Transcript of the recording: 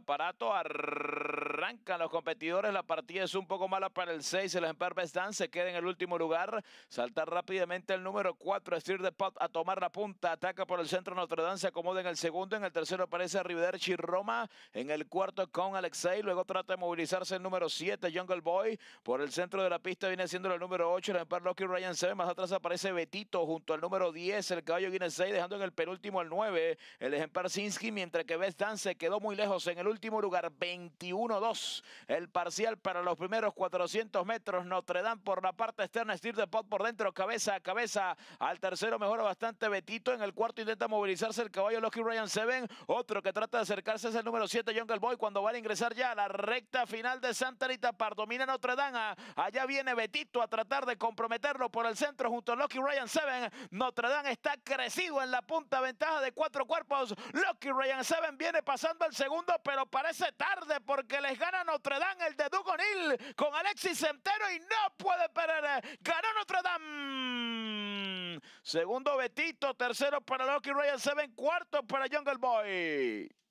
aparato. ar arrancan los competidores. La partida es un poco mala para el 6. El ejemplar Best Dance se queda en el último lugar. Salta rápidamente el número 4, Steer the Pot, a tomar la punta. Ataca por el centro Notre Dame, se acomoda en el segundo. En el tercero aparece Riverchi Roma. En el cuarto con Alexei. Luego trata de movilizarse el número 7, Jungle Boy. Por el centro de la pista viene siendo el número 8, el Empire Lucky Ryan 7. Más atrás aparece Betito junto al número 10, el caballo Guinness 6, dejando en el penúltimo el 9, el ejemplar Sinski, mientras que Best Dance se quedó muy lejos en el último lugar, 21-2. El parcial para los primeros 400 metros. Notre Dame por la parte externa. Steve de Pot por dentro. Cabeza a cabeza. Al tercero mejora bastante Betito. En el cuarto intenta movilizarse el caballo Lucky Ryan Seven. Otro que trata de acercarse es el número 7, Jungle Boy. Cuando va a ingresar ya a la recta final de Santa Rita Par. Domina Notre Dame. Allá viene Betito a tratar de comprometerlo por el centro junto a Lucky Ryan Seven. Notre Dame está crecido en la punta. Ventaja de cuatro cuerpos. Lucky Ryan Seven viene pasando al segundo, pero parece tarde porque les gana Notre Dame el de Dugonil con Alexis Centeno y no puede perder. Gana Notre Dame. Segundo Betito, tercero para Lucky Royal Seven, cuarto para Jungle Boy.